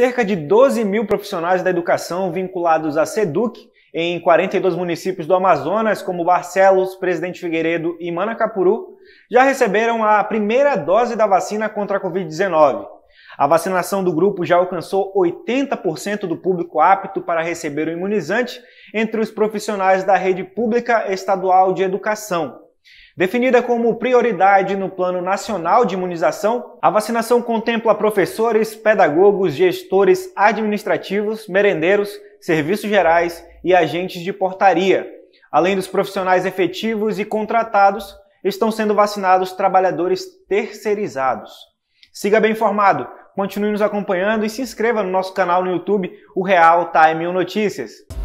Cerca de 12 mil profissionais da educação vinculados à SEDUC em 42 municípios do Amazonas, como Barcelos, Presidente Figueiredo e Manacapuru, já receberam a primeira dose da vacina contra a Covid-19. A vacinação do grupo já alcançou 80% do público apto para receber o imunizante entre os profissionais da rede pública estadual de educação. Definida como prioridade no Plano Nacional de Imunização, a vacinação contempla professores, pedagogos, gestores administrativos, merendeiros, serviços gerais e agentes de portaria. Além dos profissionais efetivos e contratados, estão sendo vacinados trabalhadores terceirizados. Siga bem informado, continue nos acompanhando e se inscreva no nosso canal no YouTube, o Real Time 1 Notícias.